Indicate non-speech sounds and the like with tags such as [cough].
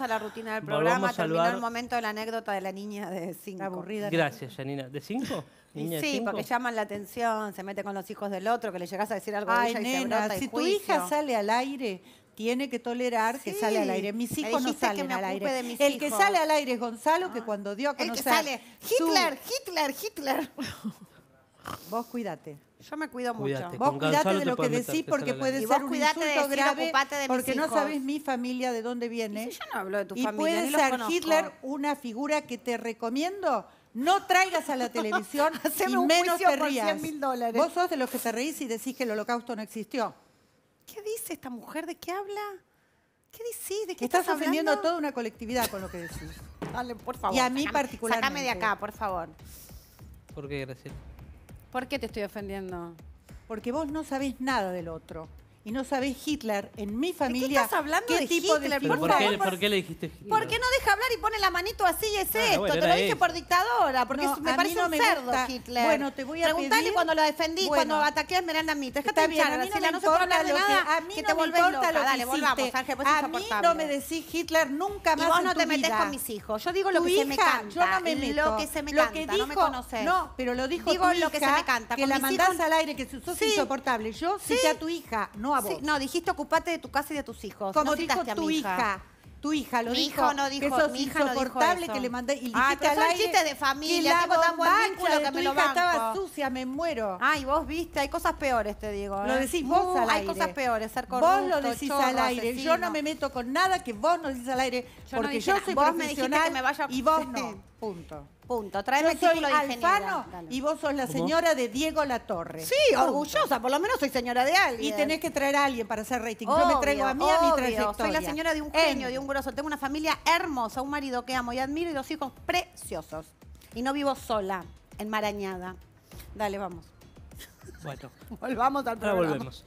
a la rutina del programa, terminó el momento de la anécdota de la niña de cinco Aburrida. Gracias, Janina. ¿De 5? Sí, porque llaman la atención, se mete con los hijos del otro, que le llegas a decir algo si tu hija sale al aire, tiene que tolerar que sale al aire. Mis hijos no salen al aire. el que sale al aire es Gonzalo, que ah. cuando dio a El que sale, Hitler, Hitler, Hitler. Vos cuídate. Yo me cuido mucho. Vos cuídate de lo que decís porque puede ser un insulto grave porque no sabés mi familia de dónde viene. Y no hablo de tu puede ser Hitler una figura que te recomiendo no traigas a la [laughs] televisión Haceme un menos juicio Vos sos de los que te reís y decís que el holocausto no existió. ¿Qué dice esta mujer? ¿De qué habla? ¿Qué decís? ¿De qué estás, Estás ofendiendo a toda una colectividad con lo que decís. Dale, por favor. Y a mí sacame- Sácame de acá, por favor. ¿Por qué, Graciela? ¿Por qué te estoy ofendiendo? Porque vos no sabéis nada del otro. Y no sabés Hitler en mi familia. qué estás hablando de tipo Hitler? Por, Qué, ¿Por, qué, le dijiste Hitler? Porque no deja hablar y pone la manito así y es ah, esto. te lo dije por dictadora, porque me parece un cerdo Hitler. Bueno, te voy a Preguntale cuando lo defendí, cuando ataqué a Esmeralda Mita. Está bien, a mí no me importa de que, a mí que te me loca. Dale, volvamos, Ángel, A mí no me decís Hitler nunca más Y vos no te metés con mis hijos. Yo digo lo que se me canta. Yo no me meto. Lo que se me canta, no me conoces. No, pero lo dijo tu hija. lo que se me canta. Que la mandás al aire, que sos insoportable. Yo, si a tu hija no no, dijiste ocupate de tu casa y de tus hijos. Como no dijo tu a mi hija. Tu hija lo mi hijo no dijo, que sos mi hija insoportable, que le mandé y dijiste ah, pero chistes de familia, tengo tan buen vínculo que me hija estaba sucia, me muero. Ay, vos viste, hay cosas peores, te digo. Lo ¿eh? decís vos al uh, aire. Hay cosas peores, ser corrupto, Vos lo decís al aire. Yo no me meto con nada que vos no decís al aire, porque yo soy vos profesional me que me vaya a... y vos [laughs] no. Punto. Punto. Traeme Yo Alfano y vos sos la señora de Diego Latorre. Sí, orgullosa, por lo menos soy señora de alguien. Y tenés que traer a alguien para hacer rating. Yo me traigo a mí a mi trayectoria. Soy la señora de un genio, de un grosso. Tengo una familia hermosa, un marido que amo y admiro y dos hijos preciosos. Y no vivo sola, enmarañada. Dale, vamos. Bueno, [laughs] Volvamos al volvemos.